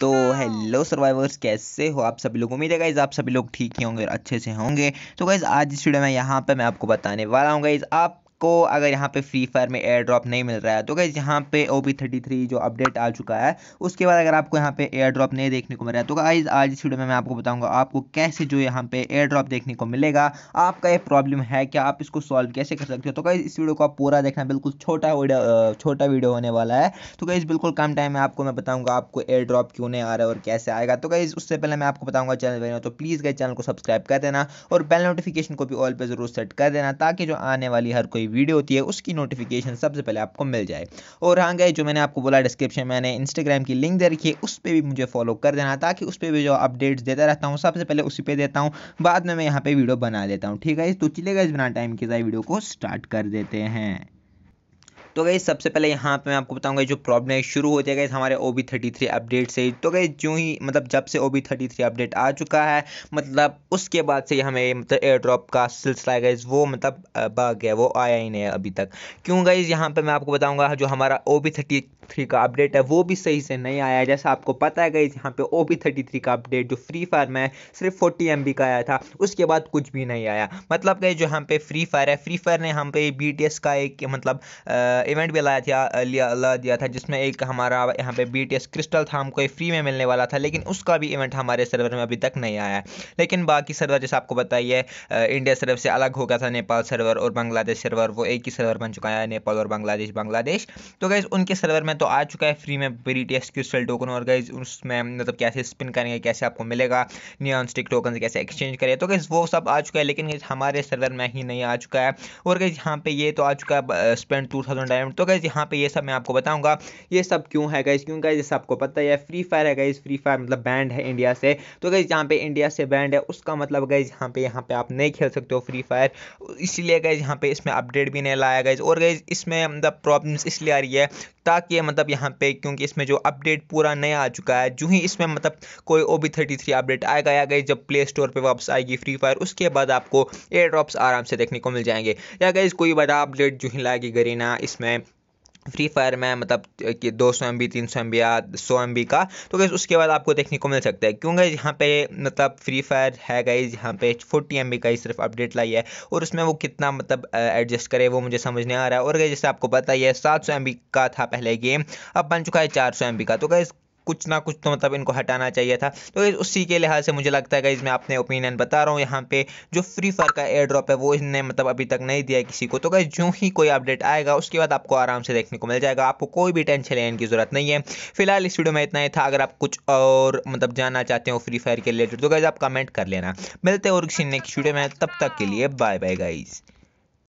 तो हाँ। Hello survivors कैसे हो आप सभी लोग उम्मीद है गाइज़ आप सभी लोग ठीक ही होंगे अच्छे से होंगे तो गाइज़ आज इस वीडियो में यहाँ पे मैं आपको बताने वाला हूँ गाइज़ आप आपको अगर यहाँ पे फ्री फायर में एयर ड्रॉप नहीं मिल रहा है तो गैस यहाँ पे ओ थर्टी थ्री जो अपडेट आ चुका है उसके बाद अगर आपको यहाँ पे एयर ड्रॉप नहीं देखने को मिल रहा है तो गाइज आज इस वीडियो में मैं आपको बताऊंगा आपको कैसे जो यहाँ पे एयर ड्रॉप देखने को मिलेगा आपका ये प्रॉब्लम है क्या आप इसको सॉल्व कैसे कर सकते हो तो गाइज इस वीडियो को आप पूरा देखना बिल्कुल छोटा वीडियो छोटा वीडियो होने वाला है तो गाइज बिल्कुल कम टाइम में आपको मैं बताऊंगा आपको एयर ड्रॉप क्यों नहीं आ रहा है और कैसे आएगा तो गाइज उससे पहले मैं आपको बताऊंगा चैनल पर तो प्लीज़ गए चैनल को सब्सक्राइब कर देना और बेल नोटिफिकेशन को भी ऑल पर जरूर सेट कर देना ताकि जो आने वाली हर कोई वीडियो होती है उसकी नोटिफिकेशन सबसे पहले आपको मिल जाए और हाँ गए जो मैंने आपको बोला डिस्क्रिप्शन मैंने इंस्टाग्राम की लिंक दे रखी है उस पर भी मुझे फॉलो कर देना ताकि उस पर भी जो अपडेट्स देता रहता हूँ सबसे पहले उसी पर देता हूँ बाद में मैं यहाँ पर वीडियो बना देता हूँ ठीक है तो चलेगा इस बिना टाइम के साथ वीडियो को स्टार्ट कर देते हैं तो गई सबसे पहले यहाँ पे मैं आपको बताऊंगा जो प्रॉब्लम है शुरू हो जाएगा हमारे O B thirty three update से तो गई जो ही मतलब जब से O B thirty three update आ चुका है मतलब उसके बाद से हमें मतलब एयर ड्रॉप का सिलसिला गई वो मतलब बग है वो आया ही नहीं है अभी तक क्यों गई यहाँ पर मैं आपको बताऊँगा जो हमारा ओ बी थर्टी थ्री का अपडेट है वो भी सही से नहीं आया जैसा आपको पता है गई यहाँ पे ओ बी थर्टी थ्री का अपडेट जो फ्री फायर में सिर्फ फोर्टी एम बी का आया था उसके बाद कुछ भी नहीं आया मतलब गई जो हम पे फ्री फायर है फ्री फायर ने यहाँ पे बी टी एस का एक मतलब आ, इवेंट भी लाया था लिया ला दिया था जिसमें एक हमारा यहाँ पे बी क्रिस्टल था हमको फ्री में मिलने वाला था लेकिन उसका भी इवेंट हमारे सर्वर में अभी तक नहीं आया है लेकिन बाकी सर्वर जैसे आपको बताइए इंडिया सर्वर से अलग हो गया था नेपाल सर्वर और बांग्लादेश सर्वर वो एक ही सर्वर बन चुका है नेपाल और बांग्लादेश बांग्लादेश तो गैज़ उनके सर्वर में तो आ चुका है फ्री में बी क्रिस्टल टोकन और गैज़ उसमें मतलब कैसे स्पिन करेंगे कैसे आपको मिलेगा नियॉन स्टिक टोकन कैसे एक्सचेंज करें तो गैज़ वो सब आ चुका है लेकिन हमारे सर्वर में ही नहीं आ चुका है और गैज़ यहाँ पे ये तो आ चुका है स्पेंड टू थाउजेंड एनवायरमेंट तो गैस यहाँ पे ये सब मैं आपको बताऊंगा ये सब क्यों है गैस क्यों गैस जैसे आपको पता है फ्री फायर है गैस फ्री फायर मतलब बैंड है इंडिया से तो गैस जहाँ पे इंडिया से बैंड है उसका मतलब गैस यहाँ पे यहाँ पे आप नहीं खेल सकते हो फ्री फायर इसीलिए गैस यहाँ पे इसमें अपडेट भी नहीं लाया गया और गैस इसमें मतलब प्रॉब्लम्स इसलिए आ रही है ताकि मतलब यहाँ पे क्योंकि इसमें जो अपडेट पूरा नया आ चुका है जो ही इसमें मतलब कोई O B thirty three update आएगा या गई जब प्ले स्टोर पे वापस आएगी फ्री फायर उसके बाद आपको एयर ड्रॉप्स आराम से देखने को मिल जाएंगे या गई कोई बड़ा अपडेट जो ही लाएगी गरीना इस इसमें फ्री फायर में मतलब कि दो सौ एम बी तीन सौ एम बी या सौ एम बी का तो गैस उसके बाद आपको देखने को मिल सकता है क्योंकि यहाँ पे मतलब फ्री फायर है गई यहाँ पे फोर्टी एम बी का ही सिर्फ अपडेट लाई है और उसमें वो कितना मतलब एडजस्ट करे वो मुझे समझ नहीं आ रहा है और गई जैसे आपको पता ही है सात सौ एम बी का था पहले गेम अब बन चुका है चार सौ एम बी का तो गई कुछ ना कुछ तो मतलब इनको हटाना चाहिए था तो उसी के लिहाज से मुझे लगता है इसमें मैं अपने ओपिनियन बता रहा हूँ यहाँ पे जो फ्री फायर का एयर ड्रॉप है वो इसने मतलब अभी तक नहीं दिया किसी को तो गाइज जो ही कोई अपडेट आएगा उसके बाद आपको आराम से देखने को मिल जाएगा आपको कोई भी टेंशन लेने की जरूरत नहीं है फिलहाल इस वीडियो में इतना ही था अगर आप कुछ और मतलब जानना चाहते हो फ्री फायर के रिलेटेड तो गाइज आप कमेंट कर लेना मिलते हैं और किसी नेक्स्ट वीडियो में तब तक के लिए बाय बाय गाइज़